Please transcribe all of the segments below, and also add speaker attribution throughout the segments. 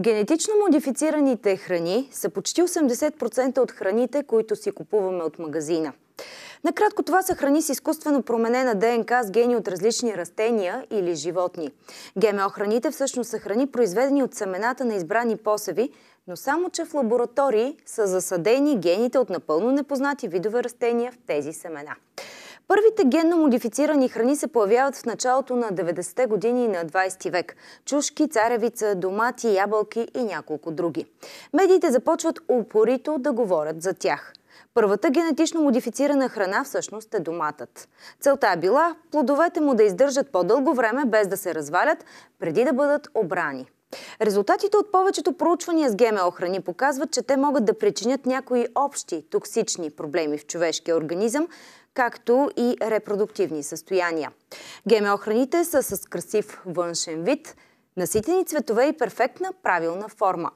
Speaker 1: Генетично модифицираните храни са почти 80% от храните, които си купуваме от магазина. Накратко това са храни с изкуствено променена ДНК с гени от различни растения или животни. ГМО храните всъщност са храни, произведени от семената на избрани посеви, но само че в лаборатории са засадени гените от напълно непознати видове растения в тези семена. Първите генно модифицирани храни се появяват в началото на 90-те години на 20 век. Чушки, царевица, домати, ябълки и няколко други. Медиите започват упорито да говорят за тях. Първата генетично модифицирана храна всъщност е доматът. Целта е била плодовете му да издържат по-дълго време без да се развалят, преди да бъдат обрани. Резултатите от повечето проучвания с ГМО храни показват, че те могат да причинят някои общи токсични проблеми в човешкия организъм, както и репродуктивни състояния. ГМО храните са с красив външен вид, наситени цветове и перфектна правилна форма.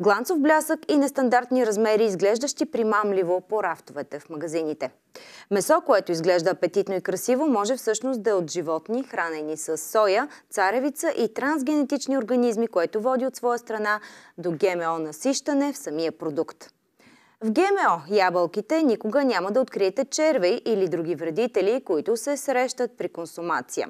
Speaker 1: Гланцов блясък и нестандартни размери, изглеждащи примамливо по рафтовете в магазините. Месо, което изглежда апетитно и красиво, може всъщност да е от животни, хранени с соя, царевица и трансгенетични организми, което води от своя страна до ГМО насищане в самия продукт. В ГМО ябълките никога няма да откриете черви или други вредители, които се срещат при консумация.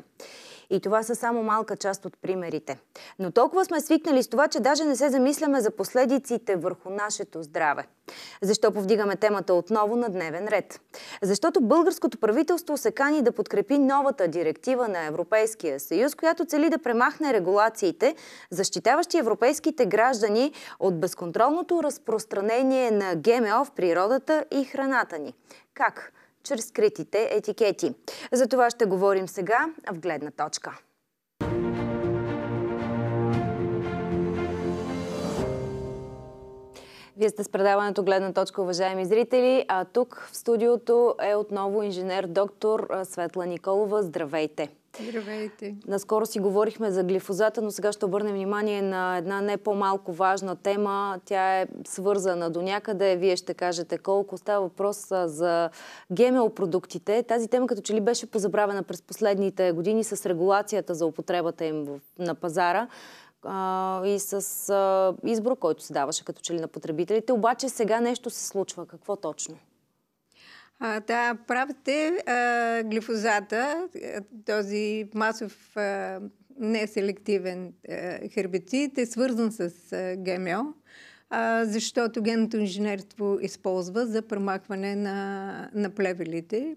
Speaker 1: И това са само малка част от примерите. Но толкова сме свикнали с това, че даже не се замисляме за последиците върху нашето здраве. Защо повдигаме темата отново на дневен ред? Защото българското правителство се кани да подкрепи новата директива на Европейския съюз, която цели да премахне регулациите, защитаващи европейските граждани от безконтролното разпространение на ГМО в природата и храната ни. Как? чрез скритите етикети. За това ще говорим сега в гледна точка. Вие сте с предаването Гледна точка, уважаеми зрители, а тук в студиото е отново инженер доктор Светла Николова. Здравейте!
Speaker 2: Здравейте!
Speaker 1: Наскоро си говорихме за глифозата, но сега ще обърнем внимание на една не по-малко важна тема. Тя е свързана до някъде. Вие ще кажете колко. Става въпрос за ГМО продуктите. Тази тема като че ли беше позабравена през последните години с регулацията за употребата им на пазара а, и с а, избор, който се даваше като че ли на потребителите. Обаче сега нещо се случва. Какво точно?
Speaker 2: А, да, правите а, глифозата, този масов а, неселективен а, хербицид е свързан с а, ГМО, а, защото генното инженерство използва за премахване на, на плевелите,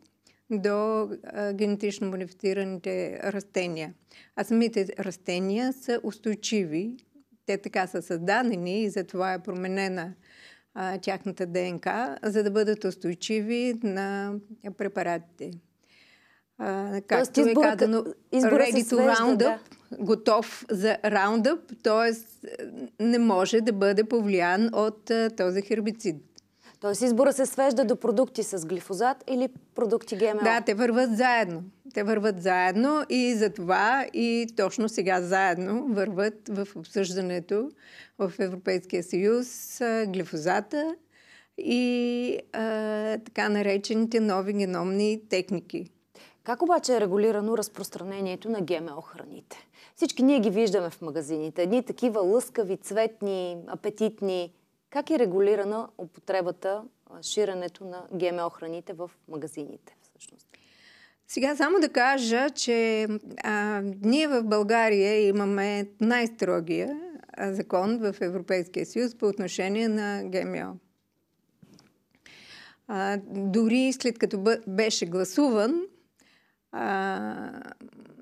Speaker 2: до генетично модифицираните растения. А самите растения са устойчиви. Те така са създадени и затова е променена а, тяхната ДНК, за да бъдат устойчиви на препаратите. А, както Тоест, избор, е казано, ready to да. готов за раундъп, т.е. не може да бъде повлиян от а, този хербицид. Тоест избора се свежда до продукти с глифозат или продукти ГМО? Да, те върват заедно. Те върват заедно и за това и точно сега заедно върват в обсъждането в Европейския съюз глифозата и а, така наречените нови геномни
Speaker 1: техники. Как обаче е регулирано разпространението на ГМО храните? Всички ние ги виждаме в магазините. Едни такива лъскави, цветни, апетитни, как е регулирана употребата, ширането на ГМО храните в магазините всъщност? Сега само
Speaker 2: да кажа, че а, ние в България имаме най-строгия закон в Европейския съюз по отношение на ГМО. А, дори след като беше гласуван, а,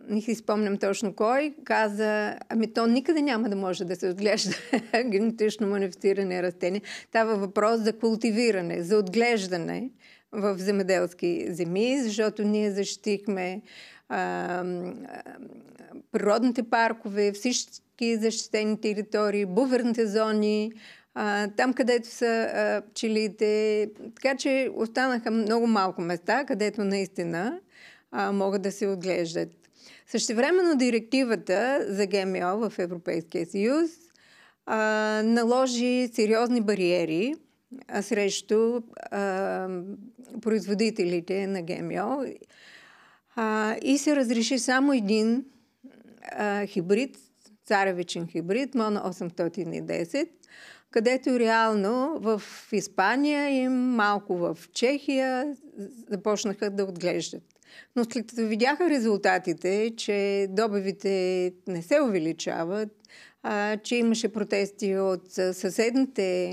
Speaker 2: не си спомням точно кой, каза, ами то никъде няма да може да се отглежда генетично манифестиране растение. Става въпрос за култивиране, за отглеждане в земеделски земи, защото ние защитихме а, природните паркове, всички защитени територии, буверните зони, а, там където са а, пчелите. Така че останаха много малко места, където наистина а, могат да се отглеждат. Същевременно директивата за ГМО в Европейския съюз а, наложи сериозни бариери а, срещу а, производителите на ГМО а, и се разреши само един а, хибрид, царевичен хибрид, МОНО 810, където реално в Испания и малко в Чехия започнаха да отглеждат. Но след като видяха резултатите, че добивите не се увеличават, а, че имаше протести от съседните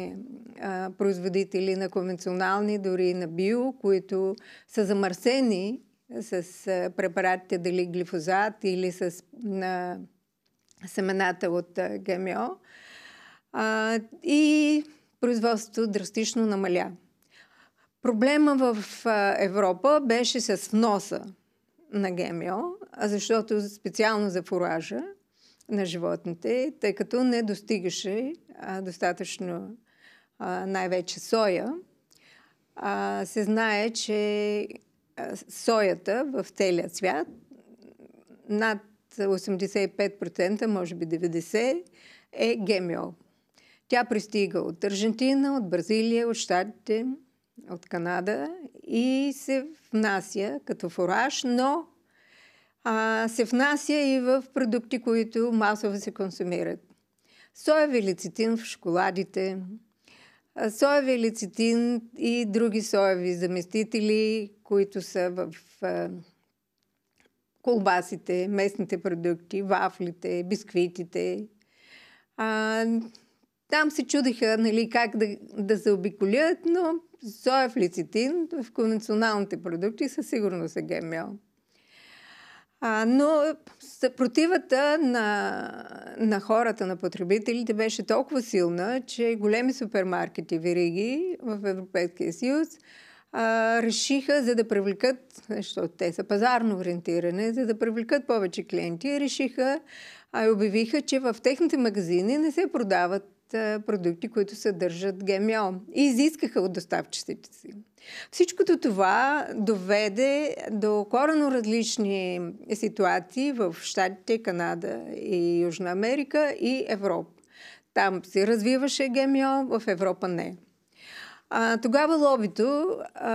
Speaker 2: а, производители на конвенционални, дори на био, които са замърсени с препаратите, дали глифозат или с на семената от ГМО. А, и производството драстично намаля. Проблема в Европа беше с вноса на ГМО, защото специално за фуража на животните, тъй като не достигаше достатъчно най-вече соя. се знае, че соята в целия свят над 85%, може би 90% е ГМО. Тя пристига от Аржентина, от Бразилия, от Штатите – от Канада и се внася като фураж, но а, се внася и в продукти, които масово се консумират. Соеви лецитин в шоколадите, соеви лецитин и други соеви заместители, които са в а, колбасите, местните продукти, вафлите, бисквитите. А, там се чудиха нали, как да, да заобиколят, но соев лицитин в конвенционалните продукти със сигурност е ГМО. А, но съпротивата на, на хората, на потребителите беше толкова силна, че големи супермаркети, вериги в Европейския съюз а, решиха, за да привлекат, защото те са пазарно ориентиране, за да привлекат повече клиенти, решиха а, и обявиха, че в техните магазини не се продават продукти, които съдържат ГМО. И изискаха от доставчиците си. Всичкото това доведе до корено различни ситуации в Штатите, Канада и Южна Америка и Европа. Там се развиваше ГМО, в Европа не. А, тогава лобито а,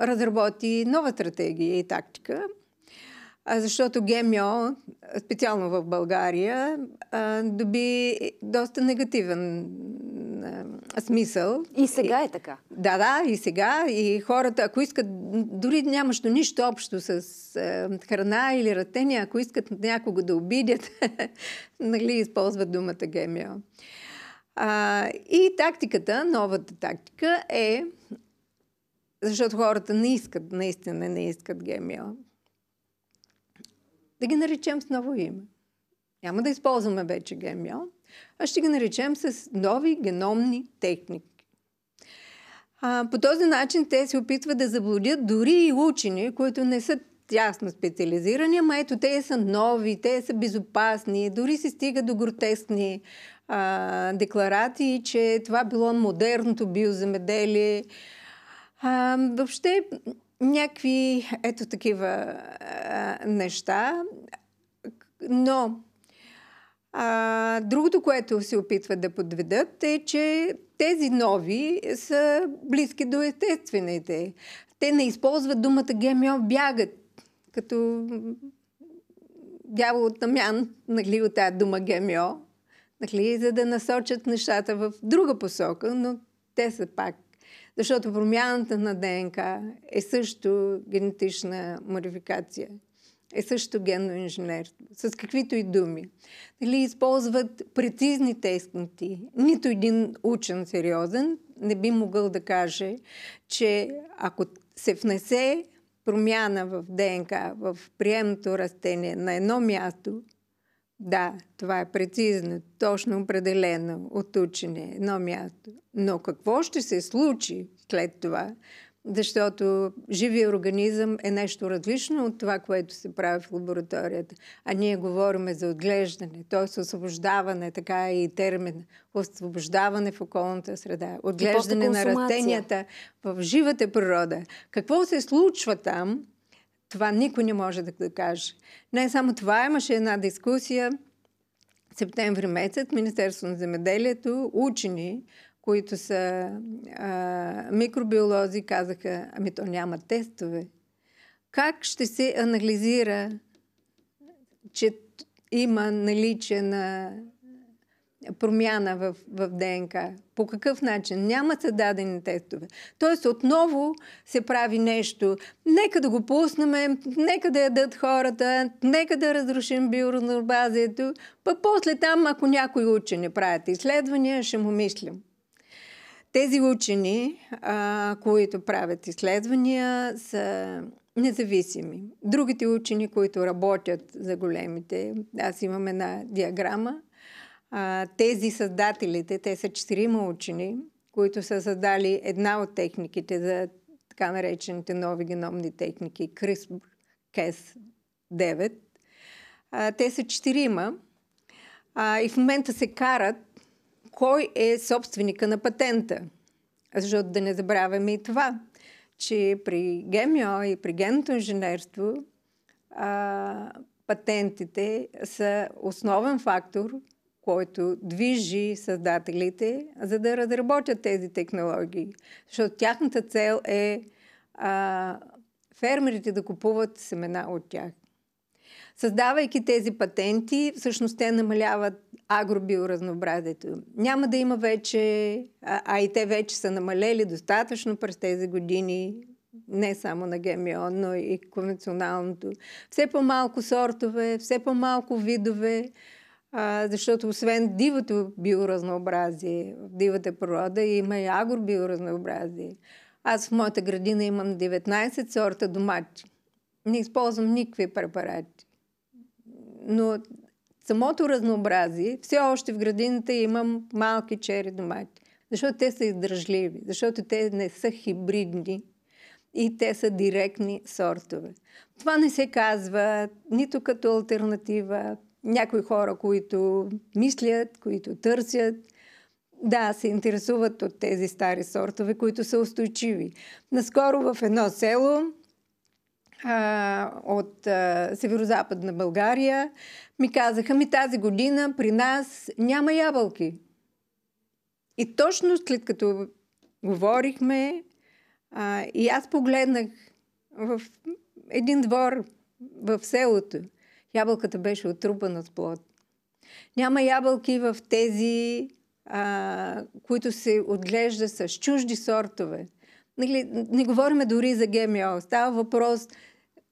Speaker 2: разработи нова стратегия и тактика – защото ГМО, специално в България, доби доста негативен смисъл. И сега е така. Да, да, и сега. И хората, ако искат, дори нямащо нищо общо с храна или ратения, ако искат някого да обидят, нали, използват думата ГМО. А, и тактиката, новата тактика е, защото хората не искат, наистина не искат ГМО да ги наричем с ново име. Няма да използваме вече ГМО, а ще ги наричем с нови геномни техники. А, по този начин те се опитват да заблудят дори и учени, които не са тясно специализирани, ама ето те са нови, те са безопасни, дори се стига до гротескни а, декларации, че това било модерното биоземеделие. А, въобще някакви ето такива а, неща. Но а, другото, което се опитват да подведат е, че тези нови са близки до естествените. Те не използват думата ГМО, бягат като дявол от намян, нали, от тази дума ГМО, нали, за да насочат нещата в друга посока, но те са пак защото промяната на ДНК е също генетична модификация, е също генно инженерство, с каквито и думи. Дали използват прецизни техники. Нито един учен сериозен не би могъл да каже, че ако се внесе промяна в ДНК, в приемното растение на едно място – да, това е прецизно, точно определено от учене, едно място. Но какво ще се случи след това? Защото живия организъм е нещо различно от това, което се прави в лабораторията. А ние говорим за отглеждане, т.е. освобождаване, така е и термин. Освобождаване в околната среда, отглеждане на растенията в живата природа. Какво се случва там? Това никой не може да го каже. Не само това, имаше една дискусия септември месец, Министерство на земеделието, учени, които са а, микробиолози, казаха, ами то няма тестове. Как ще се анализира, че има наличие на промяна в, в ДНК. По какъв начин? Няма са дадени тестове. Тоест отново се прави нещо. Нека да го пуснем, нека да ядат хората, нека да разрушим биоразнообразието. Па после там, ако някои учени правят изследвания, ще му мислим. Тези учени, а, които правят изследвания, са независими. Другите учени, които работят за големите, аз имам една диаграма, а, тези създателите, те са четирима учени, които са създали една от техниките за така наречените нови геномни техники, CRISPR-Cas9. А, те са четирима а, и в момента се карат кой е собственика на патента. Защото да не забравяме и това, че при ГМО и при генното инженерство а, патентите са основен фактор – който движи създателите, за да разработят тези технологии. Защото тяхната цел е а, фермерите да купуват семена от тях. Създавайки тези патенти, всъщност те намаляват агробиоразнообразието. Няма да има вече, а, а и те вече са намалели достатъчно през тези години, не само на ГМО, но и конвенционалното. Все по-малко сортове, все по-малко видове. А, защото освен дивото биоразнообразие, в дивата природа има и агробиоразнообразие. Аз в моята градина имам 19 сорта домати. Не използвам никакви препарати. Но самото разнообразие, все още в градината имам малки чери домати. Защото те са издържливи, защото те не са хибридни и те са директни сортове. Това не се казва нито като альтернатива, някои хора, които мислят, които търсят, да, се интересуват от тези стари сортове, които са устойчиви. Наскоро в едно село а, от а, северо-западна България ми казаха, ми тази година при нас няма ябълки. И точно след като говорихме, а, и аз погледнах в един двор в селото – Ябълката беше отрупана с плод. Няма ябълки в тези, а, които се отглежда с чужди сортове. Нали, не, не говорим дори за ГМО. Става въпрос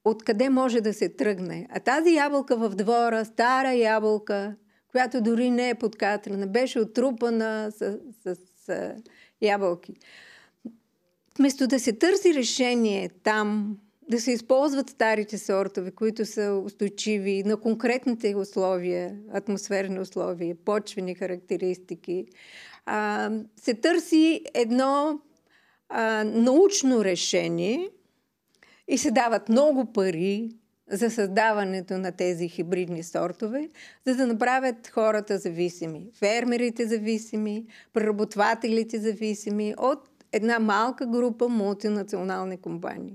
Speaker 2: откъде може да се тръгне. А тази ябълка в двора, стара ябълка, която дори не е подкатрена, беше отрупана с, с, с ябълки. Вместо да се търси решение там, да се използват старите сортове, които са устойчиви на конкретните условия, атмосферни условия, почвени характеристики. А, се търси едно а, научно решение и се дават много пари за създаването на тези хибридни сортове, за да направят хората зависими. Фермерите зависими, преработвателите зависими от една малка група мултинационални
Speaker 1: компании.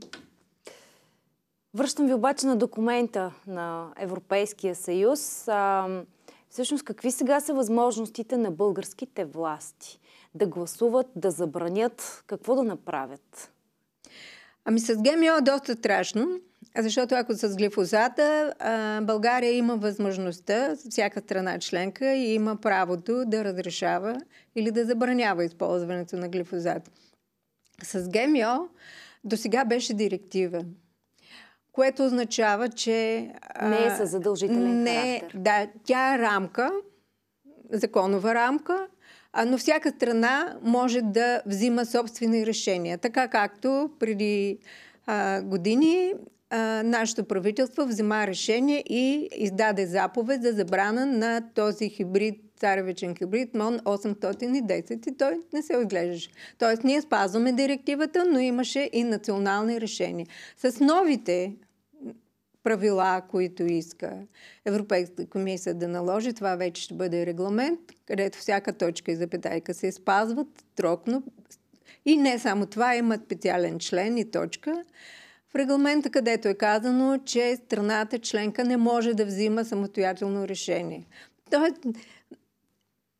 Speaker 1: Връщам ви обаче на документа на Европейския съюз. А, всъщност, какви сега са възможностите на българските власти да гласуват, да забранят, какво да направят?
Speaker 2: Ами с ГМО е доста страшно, защото ако с глифозата, България има възможността, всяка страна членка и има правото да разрешава или да забранява използването на глифозат. С ГМО до сега беше директива което означава, че... А, не е със задължителен не, характер. Да, тя е рамка, законова рамка, а, но всяка страна може да взима собствени решения. Така както преди а, години а, нашето правителство взима решение и издаде заповед за забрана на този хибрид царевичен хибрид МОН 810 и той не се отглеждаше. Тоест ние спазваме директивата, но имаше и национални решения. С новите правила, които иска Европейската комисия да наложи. Това вече ще бъде регламент, където всяка точка и запетайка се спазват трокно. И не само това, имат специален член и точка в регламента, където е казано, че страната членка не може да взима самостоятелно решение. Тоест,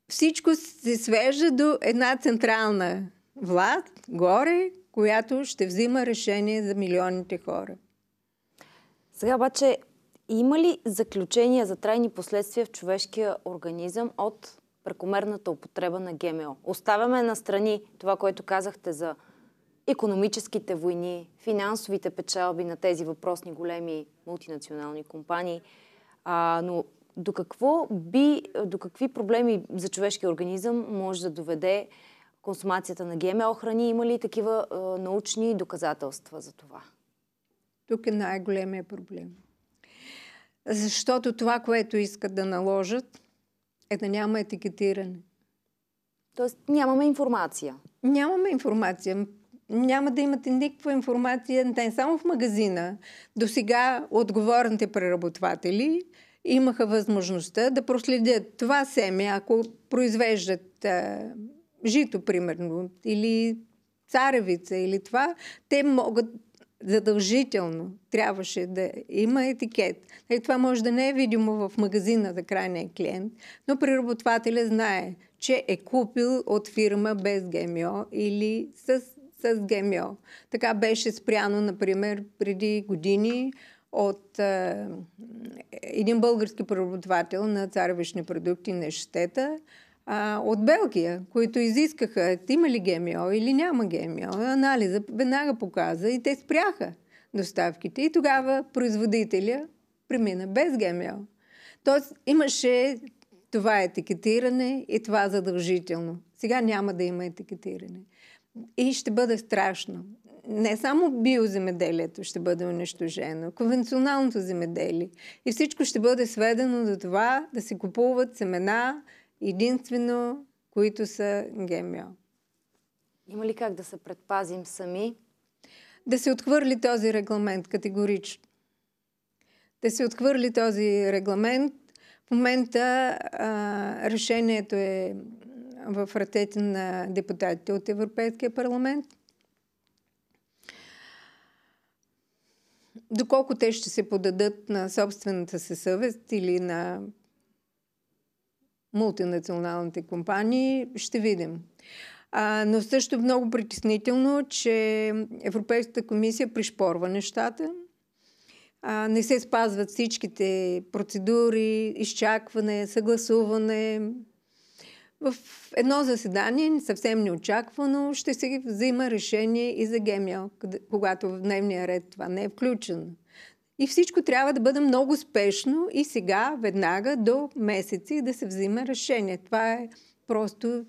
Speaker 2: всичко се свежда до една централна власт, горе, която ще взима
Speaker 1: решение за милионите хора. Сега обаче, има ли заключения за трайни последствия в човешкия организъм от прекомерната употреба на ГМО? Оставяме на страни това, което казахте за економическите войни, финансовите печалби на тези въпросни големи мултинационални компании. А, но до, какво би, до какви проблеми за човешкия организъм може да доведе консумацията на ГМО храни? Има ли такива а, научни доказателства за това?
Speaker 2: Тук е най-големия проблем. Защото това, което искат да наложат, е да няма етикетиране. Тоест нямаме информация. Нямаме информация. Няма да имате никаква информация не само в магазина. До сега отговорните преработватели имаха възможността да проследят това семе, ако произвеждат а, жито, примерно, или царевица, или това, те могат задължително трябваше да има етикет. И е, това може да не е видимо в магазина за крайния клиент, но преработвателя знае, че е купил от фирма без ГМО или с, с ГМО. Така беше спряно, например, преди години от а, е, един български преработвател на царевични продукти, щета а, от Белгия, които изискаха има ли ГМО или няма ГМО. Анализа веднага показа и те спряха доставките. И тогава производителя премина без ГМО. Тоест имаше това етикетиране и това задължително. Сега няма да има етикетиране. И ще бъде страшно не само биоземеделието ще бъде унищожено, конвенционалното земеделие. И всичко ще бъде сведено до това да се купуват семена единствено, които са ГМО.
Speaker 1: Има ли как да се предпазим сами?
Speaker 2: Да се отхвърли този регламент категорично. Да се отхвърли този регламент. В момента а, решението е в ръцете на депутатите от Европейския парламент – доколко те ще се подадат на собствената си съвест или на мултинационалните компании, ще видим. А, но също е много притеснително, че Европейската комисия пришпорва нещата. А, не се спазват всичките процедури, изчакване, съгласуване, в едно заседание, съвсем неочаквано, ще се взима решение и за ГМО, когато в дневния ред това не е включено. И всичко трябва да бъде много спешно и сега, веднага, до месеци да се взима решение. Това е просто...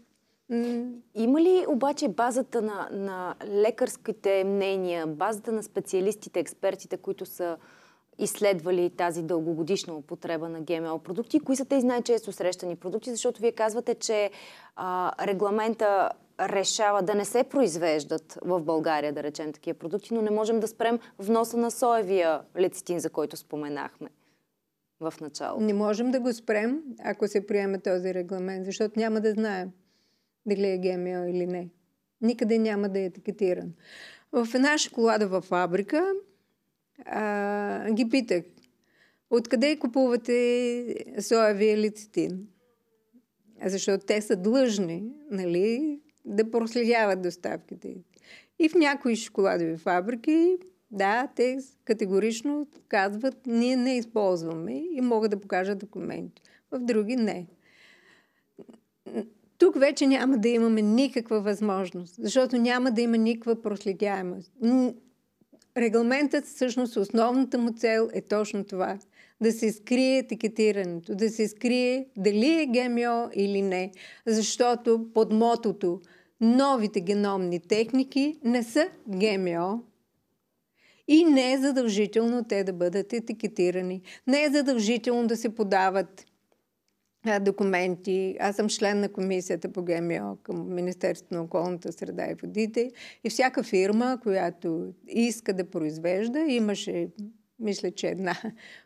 Speaker 1: Има ли обаче базата на, на лекарските мнения, базата на специалистите, експертите, които са изследвали тази дългогодишна употреба на ГМО продукти? Кои са тези най-често срещани продукти? Защото вие казвате, че а, регламента решава да не се произвеждат в България, да речем, такива продукти, но не можем да спрем вноса на соевия лецитин, за който споменахме в началото.
Speaker 2: Не можем да го спрем, ако се приеме този регламент, защото няма да знаем дали е ГМО или не. Никъде няма да е етикетиран. В една шоколадова фабрика а, ги питах, откъде купувате соевия лицетин? Защото те са длъжни, нали, да проследяват доставките. И в някои шоколадови фабрики, да, те категорично казват, ние не използваме и могат да покажат документи. В други не. Тук вече няма да имаме никаква възможност, защото няма да има никаква проследяемост. Регламентът всъщност основната му цел е точно това да се скрие етикетирането, да се скрие дали е ГМО или не. Защото под мотото новите геномни техники не са ГМО и не е задължително те да бъдат етикетирани. Не е задължително да се подават документи. Аз съм член на комисията по ГМО към Министерството на околната среда и водите. И всяка фирма, която иска да произвежда, имаше, мисля, че една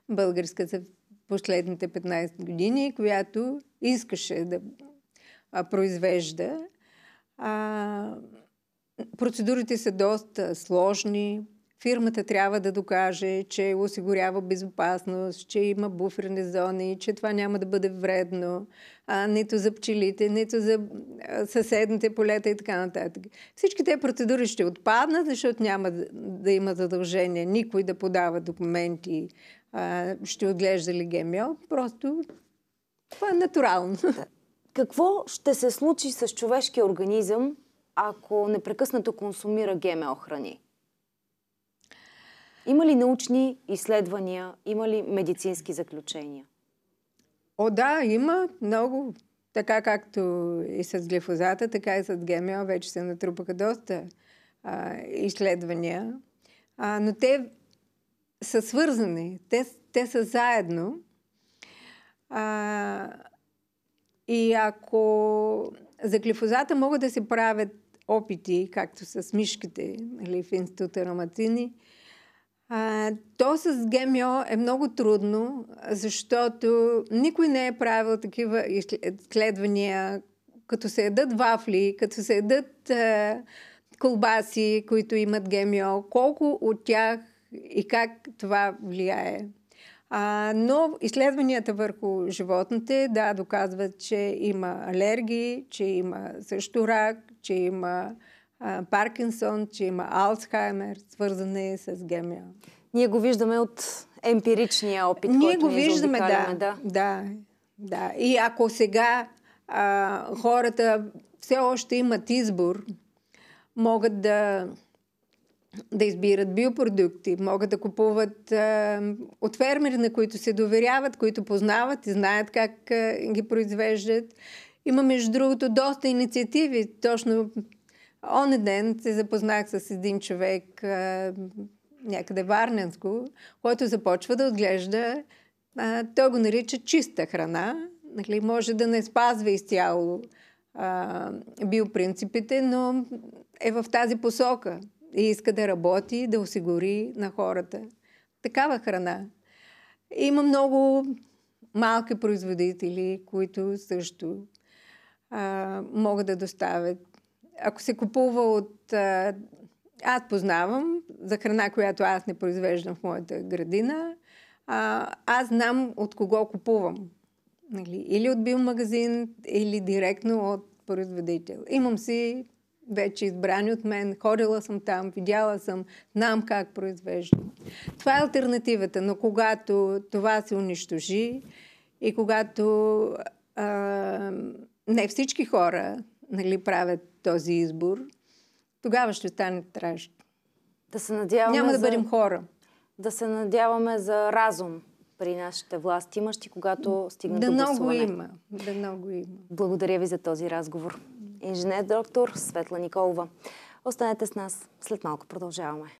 Speaker 2: българска за последните 15 години, която искаше да произвежда. А, процедурите са доста сложни, фирмата трябва да докаже, че осигурява безопасност, че има буферни зони, че това няма да бъде вредно, а, нито за пчелите, нито за а, съседните полета и така нататък. Всички тези процедури ще отпаднат, защото няма да има задължение никой да подава документи, а, ще отглежда ли
Speaker 1: ГМО. Просто това е натурално. Какво ще се случи с човешкия организъм, ако непрекъснато консумира ГМО храни? Има ли научни изследвания, има ли медицински заключения?
Speaker 2: О, да, има много. Така както и с глифозата, така и с ГМО вече се натрупаха доста а, изследвания. А, но те са свързани, те, те са заедно. А, и ако за глифозата могат да се правят опити, както с мишките нали, в института Раматини, а, то с ГМО е много трудно, защото никой не е правил такива изследвания, като се едат вафли, като се едат а, колбаси, които имат ГМО, колко от тях и как това влияе. А, но изследванията върху животните, да, доказват, че има алергии, че има също рак, че има Паркинсон, че има Алцхаймер, свързане с гемия.
Speaker 1: Ние го виждаме от емпиричния опит, Ние който го виждаме, да, да.
Speaker 2: да. Да, и ако сега а, хората все още имат избор, могат да, да избират биопродукти, могат да купуват а, от фермери, на които се доверяват, които познават и знаят как а, ги произвеждат. Има, между другото, доста инициативи. Точно Оне ден се запознах с един човек, някъде Варненско, който започва да отглежда, а, той го нарича чиста храна. Нали, може да не спазва изцяло а, биопринципите, но е в тази посока и иска да работи, да осигури на хората такава храна. Има много малки производители, които също а, могат да доставят ако се купува от... аз познавам за храна, която аз не произвеждам в моята градина. А, аз знам от кого купувам. Нали? Или от биомагазин, или директно от производител. Имам си вече избрани от мен, ходила съм там, видяла съм, знам как произвеждам. Това е альтернативата, но когато това се унищожи и когато а, не всички хора нали, правят този избор, тогава ще стане трагично. Да се
Speaker 1: надяваме Няма да за... бъдем хора. Да се надяваме за разум при нашите власти имащи, когато стигнат да до гласуване. Много има. Да много има. Благодаря ви за този разговор. Инженер доктор Светла Николова. Останете с нас. След малко продължаваме.